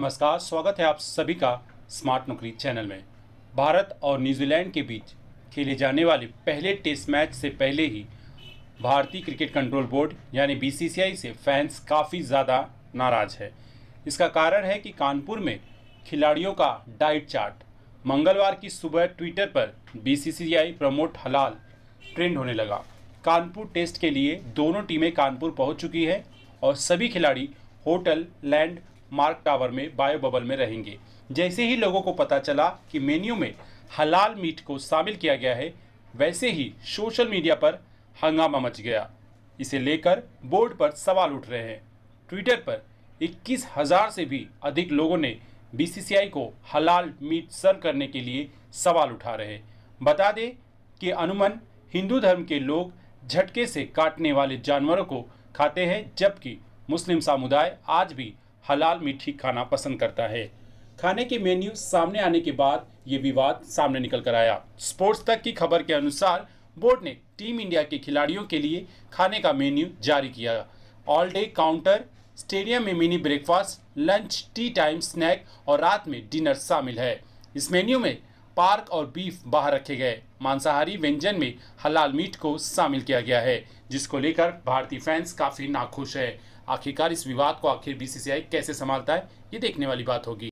नमस्कार स्वागत है आप सभी का स्मार्ट नौकरी चैनल में भारत और न्यूजीलैंड के बीच खेले जाने वाले पहले टेस्ट मैच से पहले ही भारतीय क्रिकेट कंट्रोल बोर्ड यानी बीसीसीआई से फैंस काफ़ी ज़्यादा नाराज़ है इसका कारण है कि कानपुर में खिलाड़ियों का डाइट चार्ट मंगलवार की सुबह ट्विटर पर बी प्रमोट हलाल ट्रेंड होने लगा कानपुर टेस्ट के लिए दोनों टीमें कानपुर पहुंच चुकी हैं और सभी खिलाड़ी होटल लैंड मार्क टावर में बायो बबल में रहेंगे जैसे ही लोगों को पता चला कि मेन्यू में हलाल मीट को शामिल किया गया है वैसे ही सोशल मीडिया पर हंगामा मच गया इसे लेकर बोर्ड पर सवाल उठ रहे हैं ट्विटर पर इक्कीस हजार से भी अधिक लोगों ने बीसीसीआई को हलाल मीट सर्व करने के लिए सवाल उठा रहे बता दें कि अनुमन हिंदू धर्म के लोग झटके से काटने वाले जानवरों को खाते हैं जबकि मुस्लिम समुदाय आज भी हलाल मीठी खाना पसंद करता है खाने के मेन्यू सामने आने के बाद ये विवाद सामने निकल कर आया स्पोर्ट्स तक की खबर के अनुसार बोर्ड ने टीम इंडिया के खिलाड़ियों के लिए खाने का मेन्यू जारी किया ऑल डे काउंटर स्टेडियम में mini breakfast lunch tea time snack और रात में डिनर शामिल है इस मेन्यू में पार्क और बीफ बाहर रखे गए मांसाहारी व्यंजन में हलाल मीट को शामिल किया गया है जिसको लेकर भारतीय फैंस काफी नाखुश है आखिरकार इस विवाद को आखिर बीसीसीआई कैसे संभालता है ये देखने वाली बात होगी